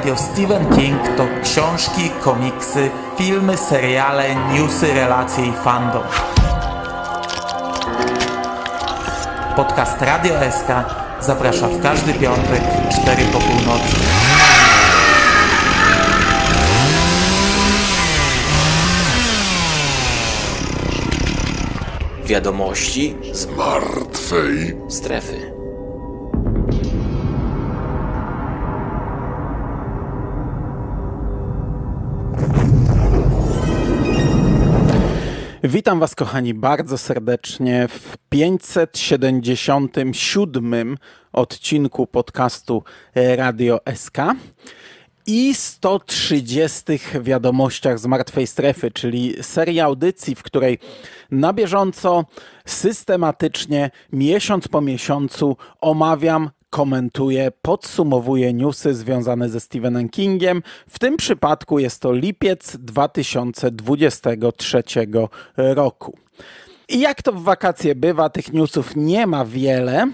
Radio Stephen King to książki, komiksy, filmy, seriale, newsy, relacje i fandom. Podcast Radio SK zaprasza w każdy piątek 4 po północy. Wiadomości z martwej strefy. Witam Was, kochani, bardzo serdecznie w 577 odcinku podcastu Radio SK i 130 wiadomościach z martwej strefy, czyli serii audycji, w której na bieżąco, systematycznie, miesiąc po miesiącu omawiam komentuje, podsumowuje newsy związane ze Stephenem Kingiem. W tym przypadku jest to lipiec 2023 roku. I jak to w wakacje bywa, tych newsów nie ma wiele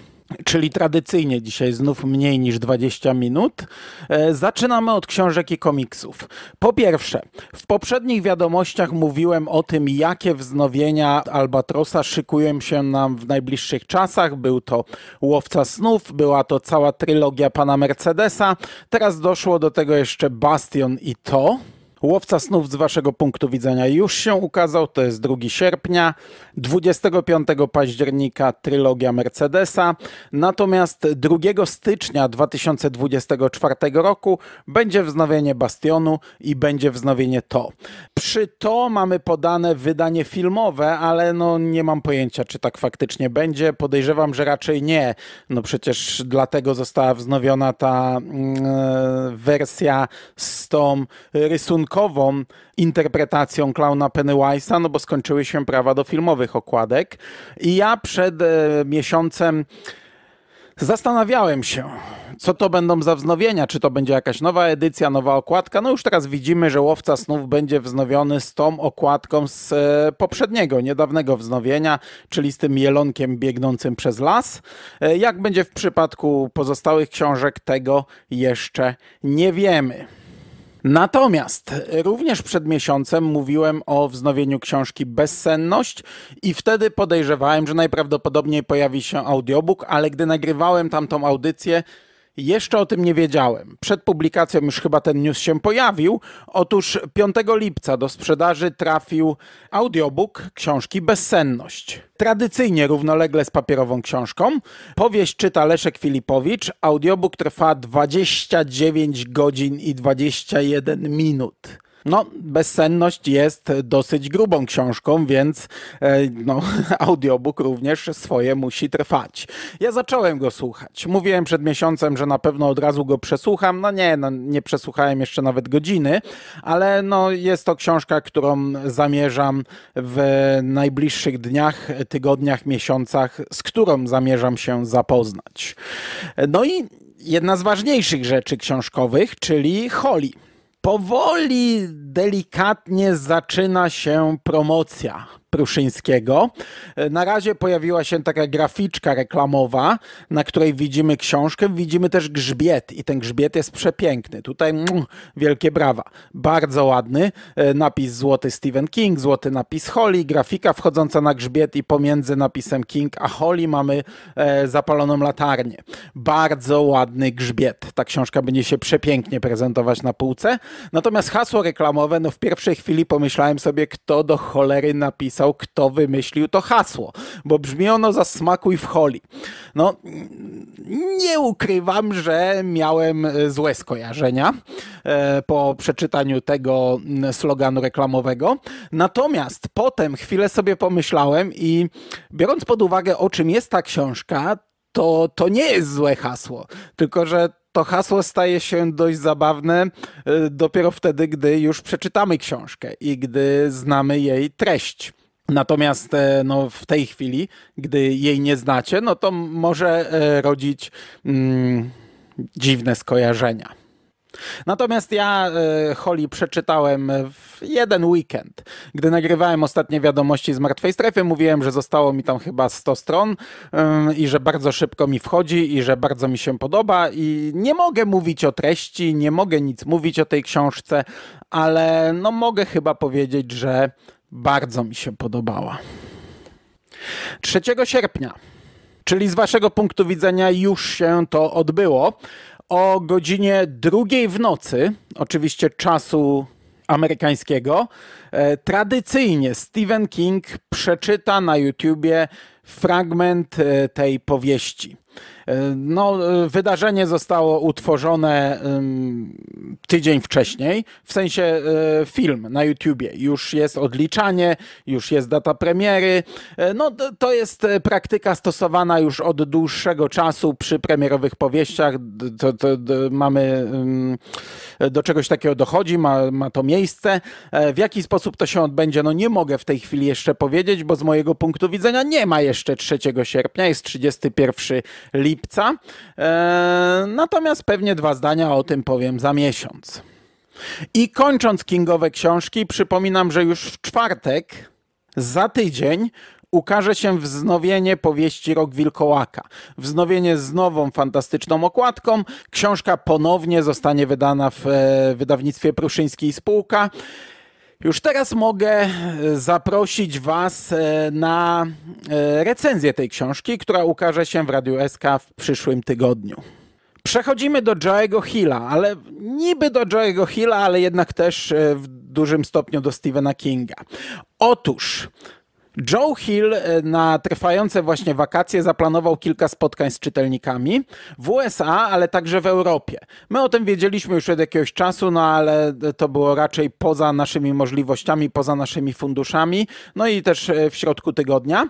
czyli tradycyjnie dzisiaj znów mniej niż 20 minut. E, zaczynamy od książek i komiksów. Po pierwsze, w poprzednich wiadomościach mówiłem o tym, jakie wznowienia Albatrosa szykują się nam w najbliższych czasach. Był to Łowca Snów, była to cała trylogia pana Mercedesa. Teraz doszło do tego jeszcze Bastion i to. Łowca snów z waszego punktu widzenia już się ukazał, to jest 2 sierpnia, 25 października trylogia Mercedesa, natomiast 2 stycznia 2024 roku będzie wznowienie Bastionu i będzie wznowienie to. Przy to mamy podane wydanie filmowe, ale no nie mam pojęcia, czy tak faktycznie będzie. Podejrzewam, że raczej nie. No przecież dlatego została wznowiona ta yy, wersja z tą rysunką dodatkową interpretacją klauna Pennywise'a, no bo skończyły się prawa do filmowych okładek. I ja przed e, miesiącem Zastanawiałem się, co to będą za wznowienia, czy to będzie jakaś nowa edycja, nowa okładka. No już teraz widzimy, że Łowca Snów będzie wznowiony z tą okładką z e, poprzedniego, niedawnego wznowienia, czyli z tym jelonkiem biegnącym przez las. E, jak będzie w przypadku pozostałych książek, tego jeszcze nie wiemy. Natomiast również przed miesiącem mówiłem o wznowieniu książki Bezsenność i wtedy podejrzewałem, że najprawdopodobniej pojawi się audiobook, ale gdy nagrywałem tamtą audycję, jeszcze o tym nie wiedziałem. Przed publikacją już chyba ten news się pojawił. Otóż 5 lipca do sprzedaży trafił audiobook książki Bezsenność. Tradycyjnie równolegle z papierową książką. Powieść czyta Leszek Filipowicz. Audiobook trwa 29 godzin i 21 minut. No, Bezsenność jest dosyć grubą książką, więc e, no, audiobook również swoje musi trwać. Ja zacząłem go słuchać. Mówiłem przed miesiącem, że na pewno od razu go przesłucham. No nie, no, nie przesłuchałem jeszcze nawet godziny, ale no, jest to książka, którą zamierzam w najbliższych dniach, tygodniach, miesiącach, z którą zamierzam się zapoznać. E, no i jedna z ważniejszych rzeczy książkowych, czyli Holly powoli, delikatnie zaczyna się promocja Pruszyńskiego. E, na razie pojawiła się taka graficzka reklamowa, na której widzimy książkę, widzimy też grzbiet i ten grzbiet jest przepiękny. Tutaj mm, wielkie brawa. Bardzo ładny e, napis złoty Stephen King, złoty napis Holly, grafika wchodząca na grzbiet i pomiędzy napisem King a Holly mamy e, zapaloną latarnię. Bardzo ładny grzbiet. Ta książka będzie się przepięknie prezentować na półce. Natomiast hasło reklamowe, no w pierwszej chwili pomyślałem sobie, kto do cholery napisał napisał, kto wymyślił to hasło, bo brzmi ono za smakuj w holi. No, nie ukrywam, że miałem e, złe skojarzenia e, po przeczytaniu tego sloganu reklamowego. Natomiast potem chwilę sobie pomyślałem i biorąc pod uwagę, o czym jest ta książka, to, to nie jest złe hasło, tylko że to hasło staje się dość zabawne e, dopiero wtedy, gdy już przeczytamy książkę i gdy znamy jej treść. Natomiast e, no, w tej chwili, gdy jej nie znacie, no to może e, rodzić mm, dziwne skojarzenia. Natomiast ja e, Holly przeczytałem w jeden weekend. Gdy nagrywałem ostatnie wiadomości z Martwej Strefy, mówiłem, że zostało mi tam chyba 100 stron i że bardzo szybko mi wchodzi i że bardzo mi się podoba i nie mogę mówić o treści, nie mogę nic mówić o tej książce, ale no mogę chyba powiedzieć, że bardzo mi się podobała. 3 sierpnia, czyli z Waszego punktu widzenia już się to odbyło, o godzinie drugiej w nocy, oczywiście czasu amerykańskiego, e, tradycyjnie Stephen King przeczyta na YouTubie fragment e, tej powieści. E, no, e, wydarzenie zostało utworzone tydzień wcześniej, w sensie e, film na YouTubie. Już jest odliczanie, już jest data premiery. No, to jest praktyka stosowana już od dłuższego czasu przy premierowych powieściach. To, to, to mamy do czegoś takiego dochodzi, ma, ma to miejsce. W jaki sposób to się odbędzie? No nie mogę w tej chwili jeszcze powiedzieć, bo z mojego punktu widzenia nie ma jeszcze 3 sierpnia, jest 31 lipca lipca. E, natomiast pewnie dwa zdania o tym powiem za miesiąc. I kończąc kingowe książki, przypominam, że już w czwartek za tydzień ukaże się wznowienie powieści Rok Wilkołaka. Wznowienie z nową, fantastyczną okładką. Książka ponownie zostanie wydana w e, wydawnictwie Pruszyńskiej Spółka. Już teraz mogę e, zaprosić Was e, na e, recenzję tej książki, która ukaże się w Radiu SK w przyszłym tygodniu. Przechodzimy do Joe'ego Hilla, ale niby do Joe'ego Hilla, ale jednak też w dużym stopniu do Stephena Kinga. Otóż Joe Hill e, na trwające właśnie wakacje zaplanował kilka spotkań z czytelnikami w USA, ale także w Europie. My o tym wiedzieliśmy już od jakiegoś czasu, no ale to było raczej poza naszymi możliwościami, poza naszymi funduszami, no i też e, w środku tygodnia.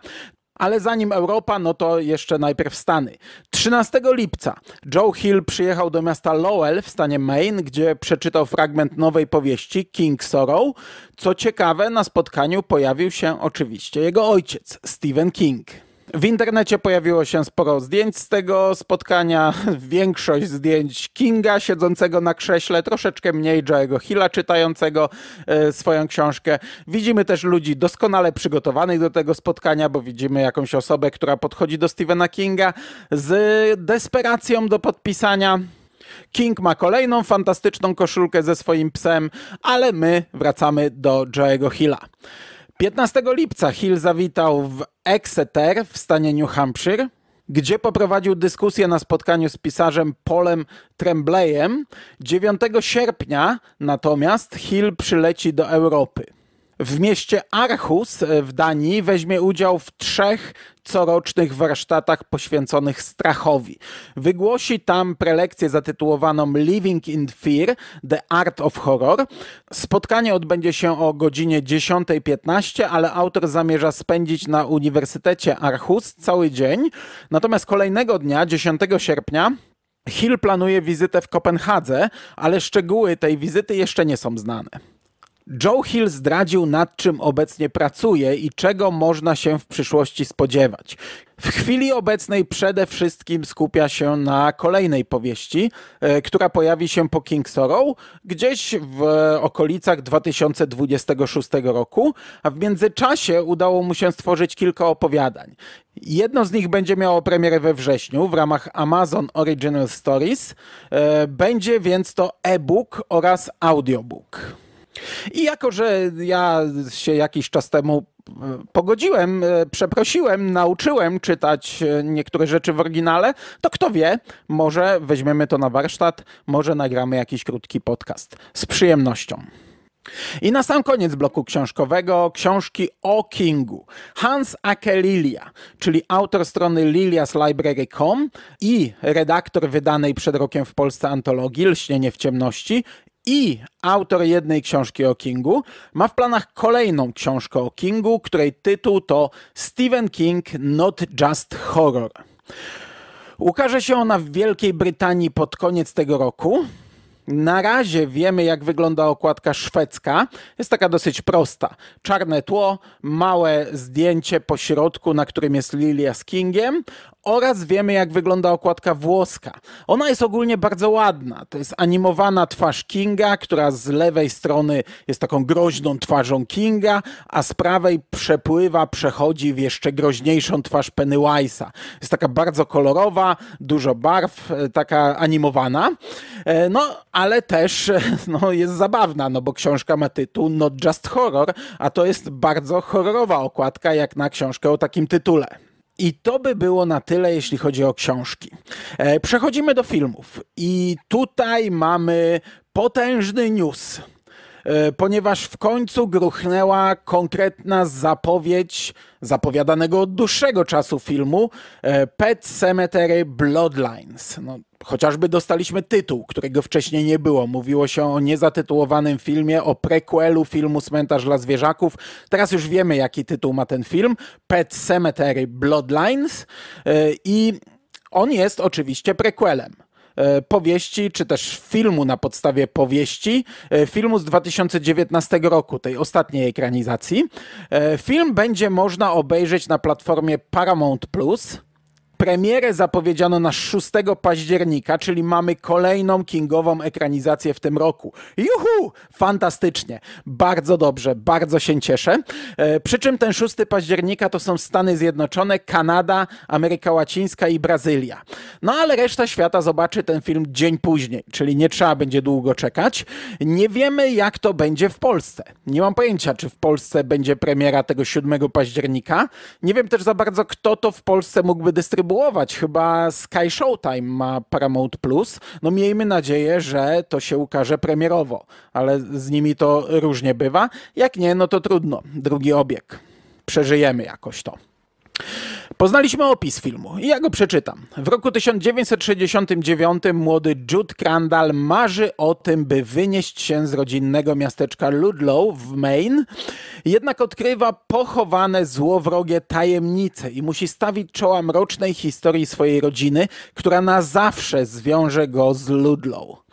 Ale zanim Europa, no to jeszcze najpierw Stany. 13 lipca Joe Hill przyjechał do miasta Lowell w stanie Maine, gdzie przeczytał fragment nowej powieści King Sorrow. Co ciekawe, na spotkaniu pojawił się oczywiście jego ojciec, Stephen King. W internecie pojawiło się sporo zdjęć z tego spotkania. Większość zdjęć Kinga siedzącego na krześle, troszeczkę mniej Joe'ego Hilla czytającego e, swoją książkę. Widzimy też ludzi doskonale przygotowanych do tego spotkania, bo widzimy jakąś osobę, która podchodzi do Stephena Kinga z desperacją do podpisania. King ma kolejną fantastyczną koszulkę ze swoim psem, ale my wracamy do Joe'ego Hilla. 15 lipca Hill zawitał w Exeter w stanie New Hampshire, gdzie poprowadził dyskusję na spotkaniu z pisarzem Polem Tremblayem. 9 sierpnia natomiast Hill przyleci do Europy. W mieście Aarhus e, w Danii weźmie udział w trzech corocznych warsztatach poświęconych strachowi. Wygłosi tam prelekcję zatytułowaną Living in Fear – The Art of Horror. Spotkanie odbędzie się o godzinie 10.15, ale autor zamierza spędzić na Uniwersytecie Aarhus cały dzień. Natomiast kolejnego dnia, 10 sierpnia, Hill planuje wizytę w Kopenhadze, ale szczegóły tej wizyty jeszcze nie są znane. Joe Hill zdradził, nad czym obecnie pracuje i czego można się w przyszłości spodziewać. W chwili obecnej przede wszystkim skupia się na kolejnej powieści, e, która pojawi się po King Sorrow gdzieś w okolicach 2026 roku, a w międzyczasie udało mu się stworzyć kilka opowiadań. Jedno z nich będzie miało premierę we wrześniu w ramach Amazon Original Stories. E, będzie więc to e-book oraz audiobook. I jako, że ja się jakiś czas temu e, pogodziłem, e, przeprosiłem, nauczyłem czytać e, niektóre rzeczy w oryginale, to kto wie, może weźmiemy to na warsztat, może nagramy jakiś krótki podcast. Z przyjemnością. I na sam koniec bloku książkowego książki o Kingu. Hans Ake Lilia, czyli autor strony liliaslibrary.com i redaktor wydanej przed rokiem w Polsce antologii Lśnienie w ciemności i autor jednej książki o Kingu ma w planach kolejną książkę o Kingu, której tytuł to Stephen King Not Just Horror. Ukaże się ona w Wielkiej Brytanii pod koniec tego roku. Na razie wiemy, jak wygląda okładka szwedzka. Jest taka dosyć prosta. Czarne tło, małe zdjęcie po środku, na którym jest Lilia z Kingiem oraz wiemy, jak wygląda okładka włoska. Ona jest ogólnie bardzo ładna. To jest animowana twarz Kinga, która z lewej strony jest taką groźną twarzą Kinga, a z prawej przepływa, przechodzi w jeszcze groźniejszą twarz Pennywise'a. Jest taka bardzo kolorowa, dużo barw, e, taka animowana. E, no, ale też e, no, jest zabawna, no bo książka ma tytuł Not Just Horror, a to jest bardzo horrorowa okładka, jak na książkę o takim tytule. I to by było na tyle, jeśli chodzi o książki. E, przechodzimy do filmów. I tutaj mamy potężny news e, ponieważ w końcu gruchnęła konkretna zapowiedź zapowiadanego od dłuższego czasu filmu e, Pet Cemetery Bloodlines. No, Chociażby dostaliśmy tytuł, którego wcześniej nie było. Mówiło się o niezatytułowanym filmie, o prequelu filmu Cmentarz dla Zwierzaków. Teraz już wiemy, jaki tytuł ma ten film. Pet Cemetery Bloodlines. Y, I on jest oczywiście prequelem y, powieści, czy też filmu na podstawie powieści, y, filmu z 2019 roku, tej ostatniej ekranizacji. Film będzie można obejrzeć na platformie Paramount Plus. Premierę zapowiedziano na 6 października, czyli mamy kolejną kingową ekranizację w tym roku. Juhu! Fantastycznie. Bardzo dobrze, bardzo się cieszę. E, przy czym ten 6 października to są Stany Zjednoczone, Kanada, Ameryka Łacińska i Brazylia. No ale reszta świata zobaczy ten film dzień później, czyli nie trzeba będzie długo czekać. Nie wiemy jak to będzie w Polsce. Nie mam pojęcia, czy w Polsce będzie premiera tego 7 października. Nie wiem też za bardzo, kto to w Polsce mógłby dystrybuować kontynuować. Chyba Sky Showtime ma Paramount Plus. No miejmy nadzieję, że to się ukaże premierowo, ale z nimi to różnie bywa. Jak nie, no to trudno. Drugi obieg. Przeżyjemy jakoś to. Poznaliśmy opis filmu i ja go przeczytam. W roku 1969 młody Jude Crandall marzy o tym, by wynieść się z rodzinnego miasteczka Ludlow w Maine, jednak odkrywa pochowane złowrogie tajemnice i musi stawić czoła mrocznej historii swojej rodziny, która na zawsze zwiąże go z Ludlow.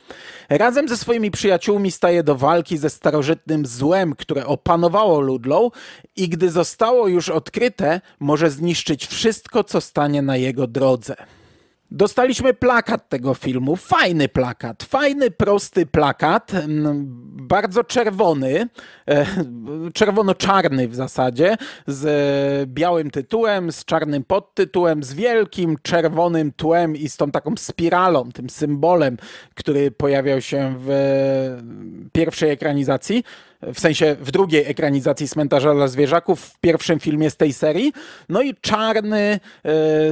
Razem ze swoimi przyjaciółmi staje do walki ze starożytnym złem, które opanowało Ludlow i gdy zostało już odkryte, może zniszczyć wszystko, co stanie na jego drodze. Dostaliśmy plakat tego filmu. Fajny plakat, fajny, prosty plakat, mm, bardzo czerwony, e, czerwono-czarny w zasadzie, z e, białym tytułem, z czarnym podtytułem, z wielkim czerwonym tłem i z tą taką spiralą, tym symbolem, który pojawiał się w e, pierwszej ekranizacji w sensie w drugiej ekranizacji Cmentarza dla Zwierzaków, w pierwszym filmie z tej serii. No i czarny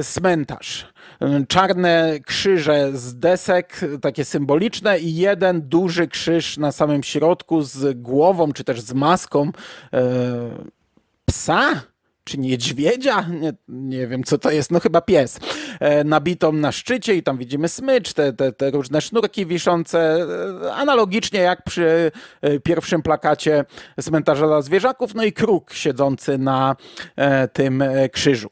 y, cmentarz czarne krzyże z desek, takie symboliczne, i jeden duży krzyż na samym środku z głową, czy też z maską e, psa czy niedźwiedzia, nie, nie wiem co to jest, no chyba pies, e, nabitą na szczycie i tam widzimy smycz, te, te, te różne sznurki wiszące, e, analogicznie jak przy e, pierwszym plakacie cmentarza dla zwierzaków, no i kruk siedzący na tym krzyżu.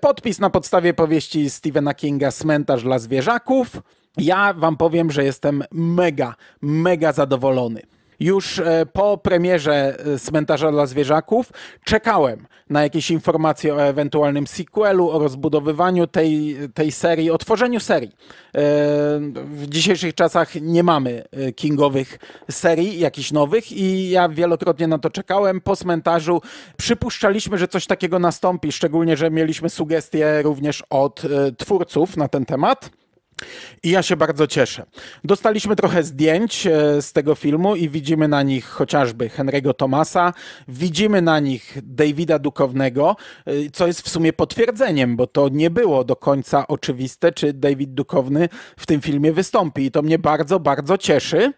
Podpis na podstawie powieści Stephena Kinga Cmentarz dla zwierzaków. Ja wam powiem, że jestem mega, mega zadowolony już e, po premierze e, Cmentarza dla Zwierzaków czekałem na jakieś informacje o ewentualnym sequelu, o rozbudowywaniu tej, tej serii, o tworzeniu serii. E, w dzisiejszych czasach nie mamy kingowych serii, jakichś nowych i ja wielokrotnie na to czekałem. Po Cmentarzu przypuszczaliśmy, że coś takiego nastąpi, szczególnie, że mieliśmy sugestie również od twórców na ten temat. I ja się bardzo cieszę. Dostaliśmy trochę zdjęć e, z tego filmu i widzimy na nich chociażby Henry'ego Tomasa, widzimy na nich Davida Dukownego, e, co jest w sumie potwierdzeniem, bo to nie było do końca oczywiste, czy David Dukowny w tym filmie wystąpi. I to mnie bardzo, bardzo cieszy.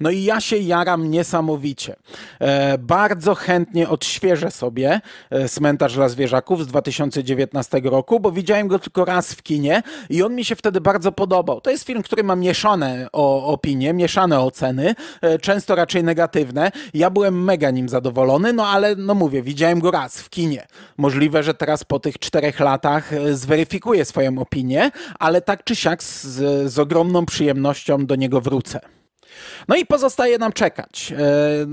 No i ja się jaram niesamowicie. E, bardzo chętnie odświeżę sobie e, Cmentarz dla Zwierzaków z 2019 roku, bo widziałem go tylko raz w kinie i on mi się wtedy bardzo podobał. To jest film, który ma mieszane opinie, mieszane oceny, e, często raczej negatywne. Ja byłem mega nim zadowolony, no ale no mówię, widziałem go raz w kinie. Możliwe, że teraz po tych czterech latach zweryfikuję swoją opinię, ale tak czy siak z, z ogromną przyjemnością do niego wrócę. No i pozostaje nam czekać. E,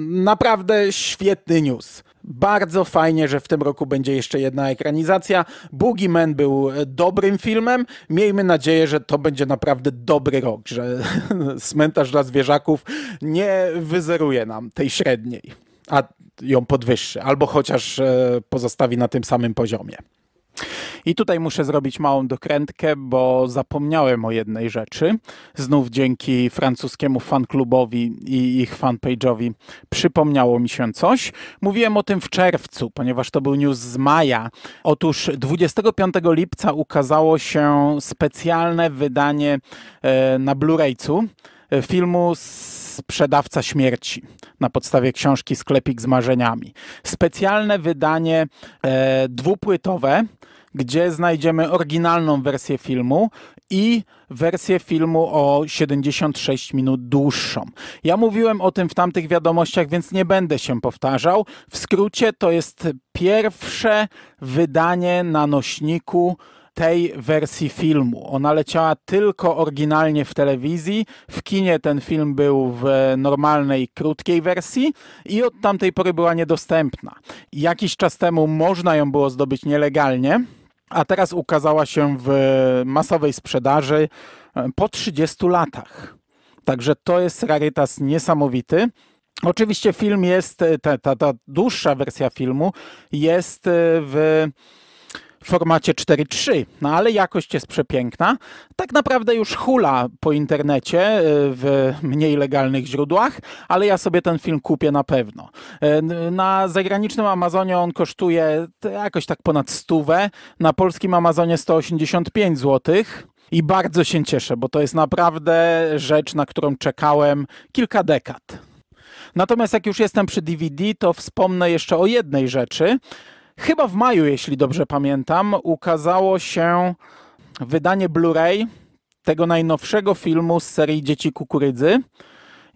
naprawdę świetny news. Bardzo fajnie, że w tym roku będzie jeszcze jedna ekranizacja. Boogeyman był e, dobrym filmem. Miejmy nadzieję, że to będzie naprawdę dobry rok, że cmentarz dla zwierzaków nie wyzeruje nam tej średniej, a ją podwyższy, albo chociaż e, pozostawi na tym samym poziomie. I tutaj muszę zrobić małą dokrętkę, bo zapomniałem o jednej rzeczy. Znów dzięki francuskiemu fanklubowi i ich fanpage'owi przypomniało mi się coś. Mówiłem o tym w czerwcu, ponieważ to był news z maja. Otóż 25 lipca ukazało się specjalne wydanie e, na Blu-raycu e, filmu Sprzedawca Śmierci na podstawie książki Sklepik z Marzeniami. Specjalne wydanie e, dwupłytowe gdzie znajdziemy oryginalną wersję filmu i wersję filmu o 76 minut dłuższą. Ja mówiłem o tym w tamtych wiadomościach, więc nie będę się powtarzał. W skrócie to jest pierwsze wydanie na nośniku tej wersji filmu. Ona leciała tylko oryginalnie w telewizji. W kinie ten film był w normalnej, krótkiej wersji i od tamtej pory była niedostępna. Jakiś czas temu można ją było zdobyć nielegalnie a teraz ukazała się w e, masowej sprzedaży e, po 30 latach. Także to jest rarytas niesamowity. Oczywiście film jest, e, ta, ta, ta dłuższa wersja filmu jest w w formacie 4.3, no ale jakość jest przepiękna. Tak naprawdę już hula po internecie e, w mniej legalnych źródłach, ale ja sobie ten film kupię na pewno. E, na zagranicznym Amazonie on kosztuje jakoś tak ponad stówę, na polskim Amazonie 185 zł. I bardzo się cieszę, bo to jest naprawdę rzecz, na którą czekałem kilka dekad. Natomiast jak już jestem przy DVD, to wspomnę jeszcze o jednej rzeczy chyba w maju, jeśli dobrze pamiętam, ukazało się wydanie Blu-ray tego najnowszego filmu z serii Dzieci Kukurydzy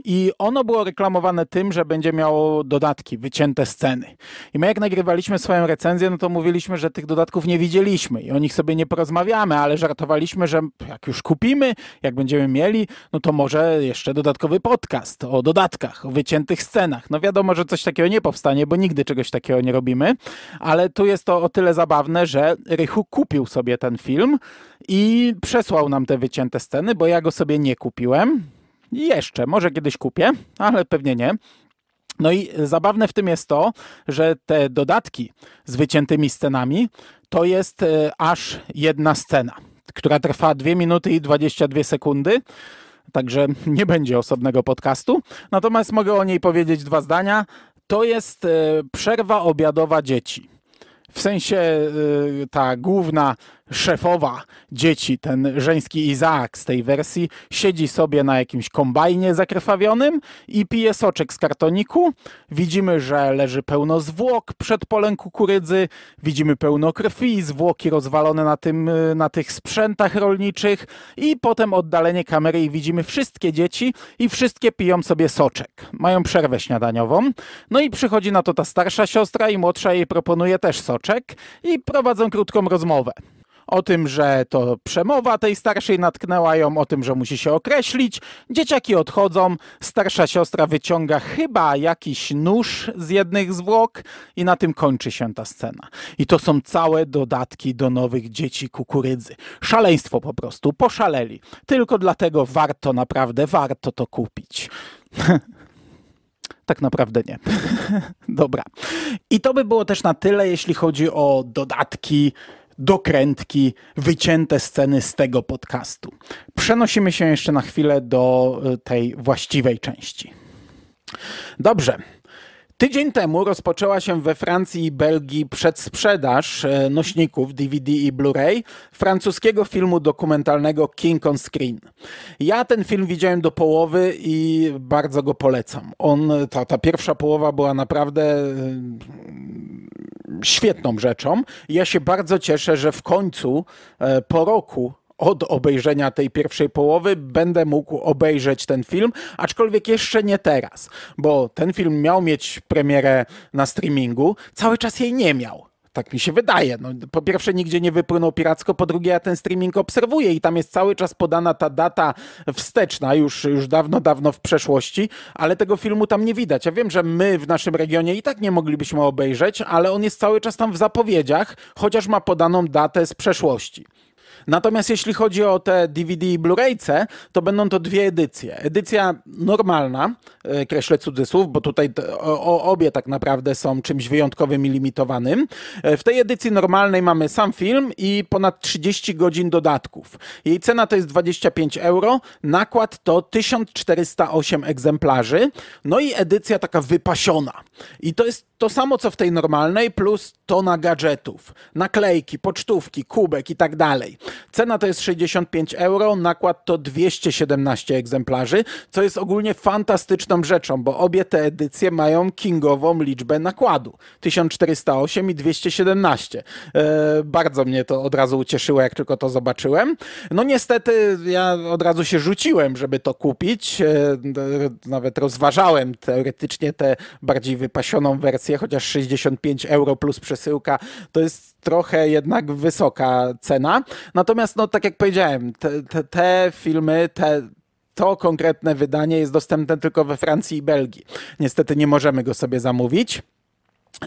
i ono było reklamowane tym, że będzie miało dodatki, wycięte sceny. I my jak nagrywaliśmy swoją recenzję, no to mówiliśmy, że tych dodatków nie widzieliśmy i o nich sobie nie porozmawiamy, ale żartowaliśmy, że jak już kupimy, jak będziemy mieli, no to może jeszcze dodatkowy podcast o dodatkach, o wyciętych scenach. No wiadomo, że coś takiego nie powstanie, bo nigdy czegoś takiego nie robimy, ale tu jest to o tyle zabawne, że Rychu kupił sobie ten film i przesłał nam te wycięte sceny, bo ja go sobie nie kupiłem jeszcze, może kiedyś kupię, ale pewnie nie. No i zabawne w tym jest to, że te dodatki z wyciętymi scenami to jest e, aż jedna scena, która trwa 2 minuty i 22 sekundy. Także nie będzie osobnego podcastu. Natomiast mogę o niej powiedzieć dwa zdania. To jest e, przerwa obiadowa dzieci. W sensie e, ta główna szefowa dzieci, ten żeński Izaak z tej wersji, siedzi sobie na jakimś kombajnie zakrwawionym i pije soczek z kartoniku. Widzimy, że leży pełno zwłok przed polem kukurydzy, widzimy pełno krwi, zwłoki rozwalone na, tym, na tych sprzętach rolniczych i potem oddalenie kamery i widzimy wszystkie dzieci i wszystkie piją sobie soczek. Mają przerwę śniadaniową. No i przychodzi na to ta starsza siostra i młodsza jej proponuje też soczek i prowadzą krótką rozmowę o tym, że to przemowa tej starszej natknęła ją, o tym, że musi się określić. Dzieciaki odchodzą, starsza siostra wyciąga chyba jakiś nóż z jednych zwłok i na tym kończy się ta scena. I to są całe dodatki do nowych dzieci kukurydzy. Szaleństwo po prostu, poszaleli. Tylko dlatego warto, naprawdę warto to kupić. Tak naprawdę nie. Dobra. I to by było też na tyle, jeśli chodzi o dodatki dokrętki, wycięte sceny z tego podcastu. Przenosimy się jeszcze na chwilę do e, tej właściwej części. Dobrze. Tydzień temu rozpoczęła się we Francji i Belgii przedsprzedaż e, nośników DVD i Blu-ray francuskiego filmu dokumentalnego King on Screen. Ja ten film widziałem do połowy i bardzo go polecam. On, ta, ta pierwsza połowa była naprawdę e, świetną rzeczą. Ja się bardzo cieszę, że w końcu e, po roku od obejrzenia tej pierwszej połowy będę mógł obejrzeć ten film, aczkolwiek jeszcze nie teraz, bo ten film miał mieć premierę na streamingu, cały czas jej nie miał. Tak mi się wydaje. No, po pierwsze, nigdzie nie wypłynął piracko, po drugie, ja ten streaming obserwuję i tam jest cały czas podana ta data wsteczna, już, już dawno, dawno w przeszłości, ale tego filmu tam nie widać. Ja wiem, że my w naszym regionie i tak nie moglibyśmy obejrzeć, ale on jest cały czas tam w zapowiedziach, chociaż ma podaną datę z przeszłości. Natomiast jeśli chodzi o te DVD i Blu-rayce, to będą to dwie edycje. Edycja normalna, e, kreślę cudzysłów, bo tutaj obie tak naprawdę są czymś wyjątkowym i limitowanym. E, w tej edycji normalnej mamy sam film i ponad 30 godzin dodatków. Jej cena to jest 25 euro, nakład to 1408 egzemplarzy, no i edycja taka wypasiona. I to jest to samo co w tej normalnej, plus tona gadżetów, naklejki, pocztówki, kubek i tak dalej. Cena to jest 65 euro, nakład to 217 egzemplarzy, co jest ogólnie fantastyczną rzeczą, bo obie te edycje mają kingową liczbę nakładu 1408 i 217. E, bardzo mnie to od razu ucieszyło, jak tylko to zobaczyłem. No niestety ja od razu się rzuciłem, żeby to kupić. E, nawet rozważałem teoretycznie tę bardziej wypasioną wersję chociaż 65 euro plus przesyłka to jest trochę jednak wysoka cena. Natomiast, no tak jak powiedziałem, te, te, te filmy, te, to konkretne wydanie jest dostępne tylko we Francji i Belgii. Niestety nie możemy go sobie zamówić.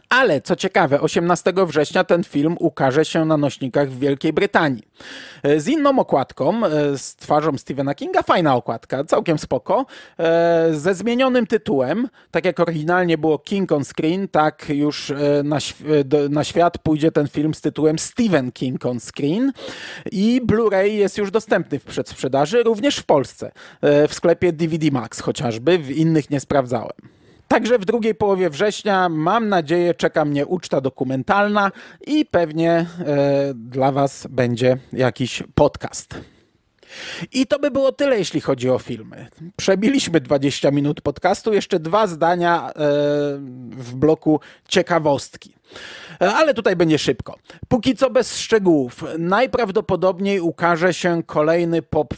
Ale co ciekawe, 18 września ten film ukaże się na nośnikach w Wielkiej Brytanii. E, z inną okładką, e, z twarzą Stephena Kinga, fajna okładka, całkiem spoko. E, ze zmienionym tytułem, tak jak oryginalnie było King on Screen, tak już na, na świat pójdzie ten film z tytułem Stephen King on Screen. I Blu-ray jest już dostępny w przedsprzedaży, również w Polsce, w sklepie DVD Max chociażby, w innych nie sprawdzałem. Także w drugiej połowie września, mam nadzieję, czeka mnie uczta dokumentalna i pewnie e, dla Was będzie jakiś podcast. I to by było tyle, jeśli chodzi o filmy. Przebiliśmy 20 minut podcastu, jeszcze dwa zdania e, w bloku ciekawostki. E, ale tutaj będzie szybko. Póki co bez szczegółów. Najprawdopodobniej ukaże się kolejny pop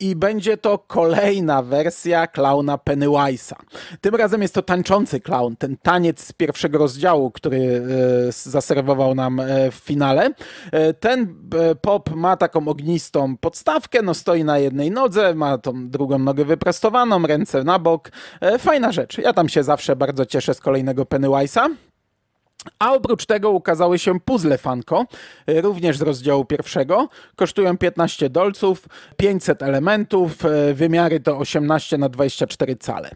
i będzie to kolejna wersja klauna Pennywise'a. Tym razem jest to tańczący klaun, ten taniec z pierwszego rozdziału, który e, zaserwował nam e, w finale. E, ten pop ma taką ognistą podstawkę, no stoi na jednej nodze, ma tą drugą nogę wyprostowaną, ręce na bok. Fajna rzecz. Ja tam się zawsze bardzo cieszę z kolejnego Pennywise'a. A oprócz tego ukazały się puzzle Fanko, y, również z rozdziału pierwszego. Kosztują 15 dolców, 500 elementów, y, wymiary to 18 na 24 cale.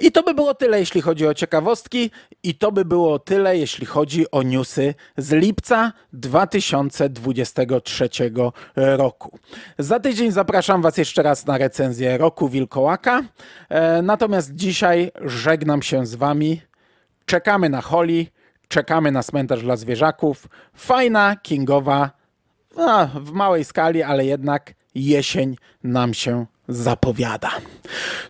I to by było tyle, jeśli chodzi o ciekawostki i to by było tyle, jeśli chodzi o newsy z lipca 2023 roku. Za tydzień zapraszam Was jeszcze raz na recenzję Roku Wilkołaka. E, natomiast dzisiaj żegnam się z Wami. Czekamy na Holi czekamy na cmentarz dla zwierzaków. Fajna, kingowa, no, w małej skali, ale jednak jesień nam się zapowiada.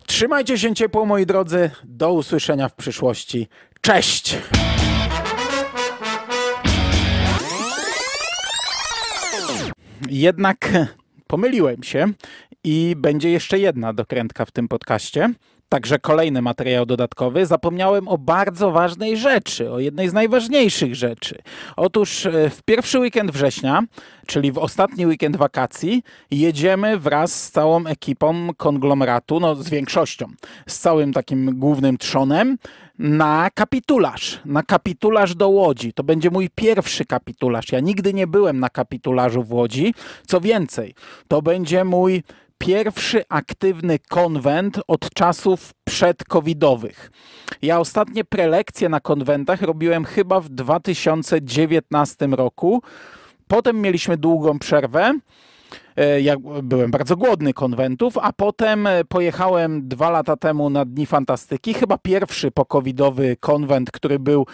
Trzymajcie się ciepło, moi drodzy. Do usłyszenia w przyszłości. Cześć! Jednak pomyliłem się i będzie jeszcze jedna dokrętka w tym podcaście. Także kolejny materiał dodatkowy. Zapomniałem o bardzo ważnej rzeczy, o jednej z najważniejszych rzeczy. Otóż e, w pierwszy weekend września, czyli w ostatni weekend wakacji, jedziemy wraz z całą ekipą konglomeratu, no z większością, z całym takim głównym trzonem, na kapitularz, na kapitularz do Łodzi. To będzie mój pierwszy kapitularz. Ja nigdy nie byłem na kapitularzu w Łodzi. Co więcej, to będzie mój pierwszy aktywny konwent od czasów przedcovidowych. Ja ostatnie prelekcje na konwentach robiłem chyba w 2019 roku. Potem mieliśmy długą przerwę. E, ja byłem bardzo głodny konwentów, a potem e, pojechałem dwa lata temu na Dni Fantastyki, chyba pierwszy COVIDowy konwent, który był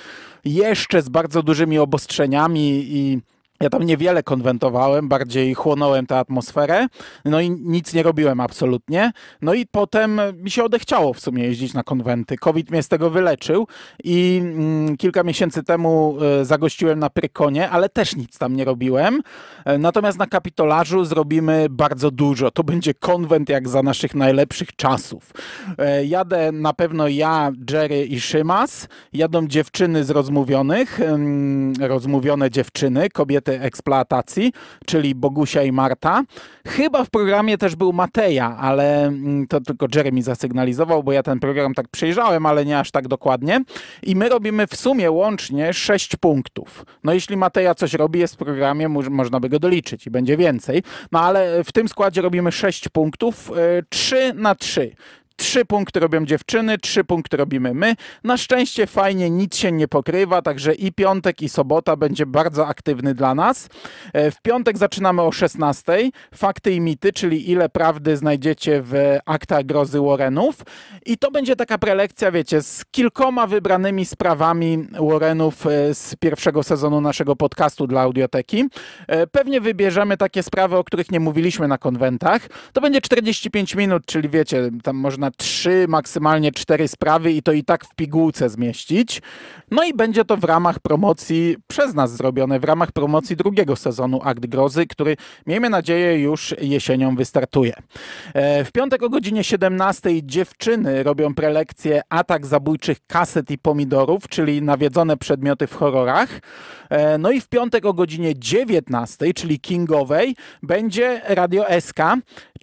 jeszcze z bardzo dużymi obostrzeniami i ja tam niewiele konwentowałem, bardziej chłonąłem tę atmosferę, no i nic nie robiłem absolutnie. No i potem mi się odechciało w sumie jeździć na konwenty. COVID mnie z tego wyleczył i mm, kilka miesięcy temu e, zagościłem na Prykonie, ale też nic tam nie robiłem. E, natomiast na Kapitolarzu zrobimy bardzo dużo. To będzie konwent jak za naszych najlepszych czasów. E, jadę na pewno ja, Jerry i Szymas. Jadą dziewczyny z rozmówionych, rozmówione dziewczyny, kobiety kobiety eksploatacji, czyli Bogusia i Marta. Chyba w programie też był Mateja, ale mm, to tylko Jeremy zasygnalizował, bo ja ten program tak przejrzałem, ale nie aż tak dokładnie. I my robimy w sumie łącznie 6 punktów. No jeśli Mateja coś robi, jest w programie, można by go doliczyć i będzie więcej. No ale w tym składzie robimy 6 punktów, 3 y, na 3 Trzy punkty robią dziewczyny, trzy punkty robimy my. Na szczęście fajnie, nic się nie pokrywa, także i piątek, i sobota będzie bardzo aktywny dla nas. E, w piątek zaczynamy o 16. Fakty i mity, czyli ile prawdy znajdziecie w aktach grozy Warrenów. I to będzie taka prelekcja, wiecie, z kilkoma wybranymi sprawami Warrenów e, z pierwszego sezonu naszego podcastu dla audioteki. E, pewnie wybierzemy takie sprawy, o których nie mówiliśmy na konwentach. To będzie 45 minut, czyli wiecie, tam można trzy, maksymalnie cztery sprawy i to i tak w pigułce zmieścić. No i będzie to w ramach promocji, przez nas zrobione, w ramach promocji drugiego sezonu Akt Grozy, który miejmy nadzieję już jesienią wystartuje. E, w piątek o godzinie 17 dziewczyny robią prelekcję Atak zabójczych kaset i pomidorów, czyli nawiedzone przedmioty w horrorach. E, no i w piątek o godzinie 19, czyli kingowej, będzie Radio SK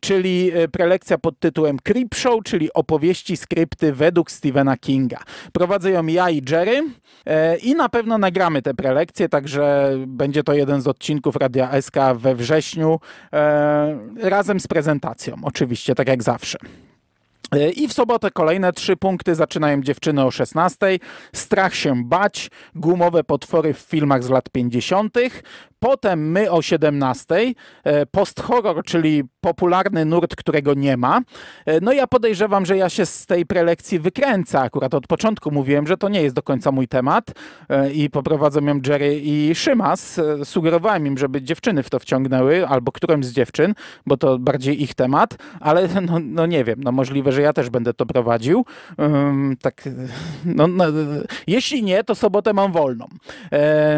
czyli e, prelekcja pod tytułem Show, czyli opowieści, skrypty według Stephena Kinga. Prowadzę ją ja i Jerry e, i na pewno nagramy tę prelekcję, także będzie to jeden z odcinków Radia SK we wrześniu e, razem z prezentacją, oczywiście, tak jak zawsze. I w sobotę kolejne trzy punkty. Zaczynają dziewczyny o 16. Strach się bać. Gumowe potwory w filmach z lat 50. Potem my o 17:00 e, post-horror, czyli popularny nurt, którego nie ma. E, no ja podejrzewam, że ja się z tej prelekcji wykręcę. Akurat od początku mówiłem, że to nie jest do końca mój temat e, i poprowadzą ją Jerry i Szymas. Sugerowałem im, żeby dziewczyny w to wciągnęły, albo którąś z dziewczyn, bo to bardziej ich temat, ale no, no nie wiem, no możliwe, że ja też będę to prowadził. Um, tak, no, no, jeśli nie, to sobotę mam wolną.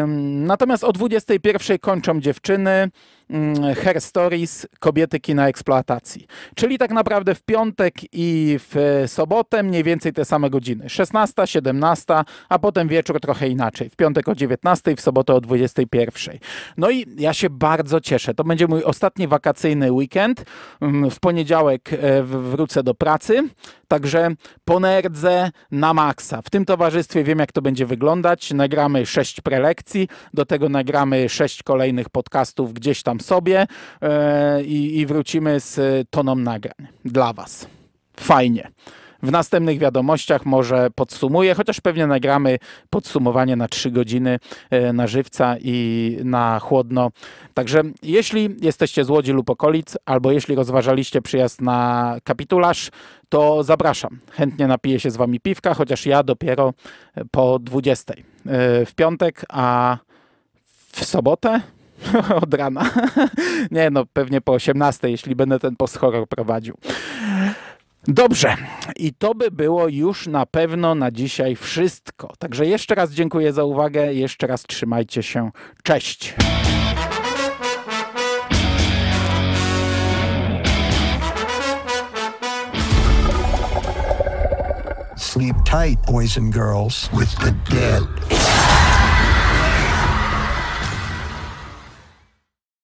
Um, natomiast o 21 kończą dziewczyny. Mm, her Stories Kobiety Kina Eksploatacji. Czyli tak naprawdę w piątek i w e, sobotę mniej więcej te same godziny. 16, 17, a potem wieczór trochę inaczej. W piątek o 19, w sobotę o 21. No i ja się bardzo cieszę. To będzie mój ostatni wakacyjny weekend. Mm, w poniedziałek e, wrócę do pracy. Także ponerdzę na maksa. W tym towarzystwie wiem, jak to będzie wyglądać. Nagramy sześć prelekcji, do tego nagramy sześć kolejnych podcastów gdzieś tam sobie e, i, i wrócimy z toną nagrań dla Was. Fajnie. W następnych wiadomościach może podsumuję, chociaż pewnie nagramy podsumowanie na 3 godziny e, na żywca i na chłodno. Także jeśli jesteście z Łodzi lub okolic, albo jeśli rozważaliście przyjazd na kapitularz, to zapraszam. Chętnie napiję się z wami piwka, chociaż ja dopiero e, po 20 w piątek, a w sobotę Od rana. Nie no, pewnie po 18, jeśli będę ten post-horror prowadził. Dobrze, i to by było już na pewno na dzisiaj wszystko. Także jeszcze raz dziękuję za uwagę, jeszcze raz trzymajcie się. Cześć! Sleep tight, boys and girls, with the dead.